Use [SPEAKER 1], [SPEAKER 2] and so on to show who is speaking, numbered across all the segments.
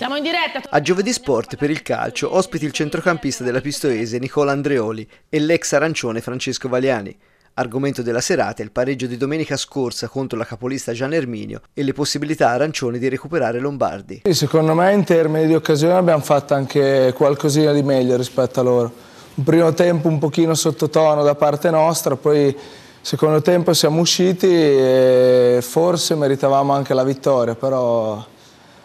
[SPEAKER 1] Siamo in diretta.
[SPEAKER 2] A Giovedì Sport per il calcio ospiti il centrocampista della Pistoese Nicola Andreoli e l'ex arancione Francesco Valiani. Argomento della serata è il pareggio di domenica scorsa contro la capolista Gian Erminio e le possibilità arancioni di recuperare Lombardi.
[SPEAKER 1] secondo me in termini di occasione abbiamo fatto anche qualcosina di meglio rispetto a loro. Un primo tempo un pochino sottotono da parte nostra, poi secondo tempo siamo usciti e forse meritavamo anche la vittoria, però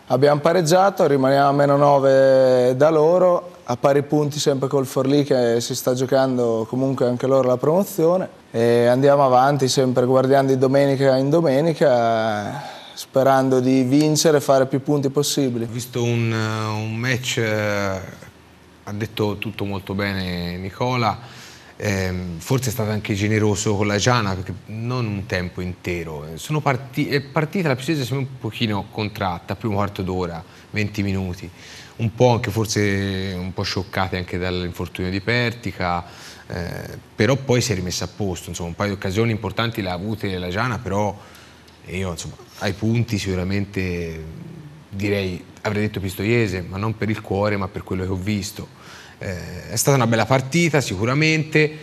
[SPEAKER 1] Abbiamo pareggiato, rimaniamo a meno 9 da loro, a pari punti sempre col Forlì che si sta giocando comunque anche loro la promozione e andiamo avanti sempre guardando di domenica in domenica sperando di vincere e fare più punti possibili. Ho visto
[SPEAKER 2] un, un match, eh, ha detto tutto molto bene Nicola, ehm, forse è stato anche generoso con la Giana, perché non un tempo intero. Sono parti- è partita la Pistoia un pochino contratta, primo quarto d'ora, 20 minuti, un po' anche forse un po' scioccati anche dall'infortunio di Pertica, eh, però poi si è rimessa a posto, insomma un paio di occasioni importanti le ha avute la Giana, però io insomma ai punti sicuramente direi, avrei detto Pistoiese, ma non per il cuore, ma per quello che ho visto. Eh, è stata una bella partita sicuramente,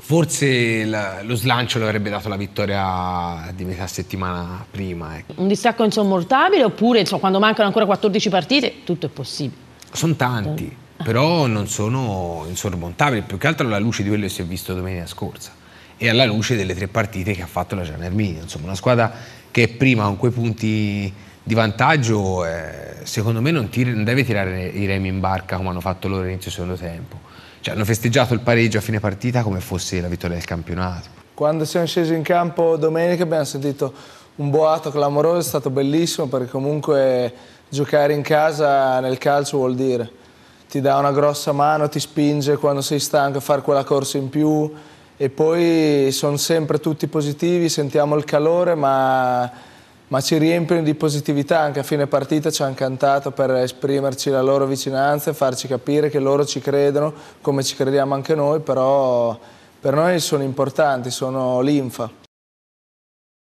[SPEAKER 2] forse la, lo slancio lo avrebbe dato la vittoria di metà settimana prima. Ecco.
[SPEAKER 1] Un distacco insormontabile oppure insomma, quando mancano ancora 14
[SPEAKER 2] partite tutto è possibile? Sono tanti, eh. però non sono insormontabili, più che altro alla luce di quello che si è visto domenica scorsa e alla luce delle tre partite che ha fatto la Gian Erminio. Insomma, una squadra che è prima con quei punti di vantaggio eh, secondo me non, tira, non, deve tirare i remi in barca come hanno fatto loro all'inizio secondo tempo. Cioè, hanno festeggiato il pareggio a fine partita come fosse la vittoria del campionato.
[SPEAKER 1] Quando siamo scesi in campo domenica abbiamo sentito un boato clamoroso, è stato bellissimo perché comunque giocare in casa nel calcio vuol dire ti dà una grossa mano, ti spinge quando sei stanco a fare quella corsa in più e poi sono sempre tutti positivi, sentiamo il calore ma ma ci riempiono di positività, anche a fine partita ci hanno cantato per esprimerci la loro vicinanza e farci capire che loro ci credono come ci crediamo anche noi, però per noi sono importanti, sono linfa.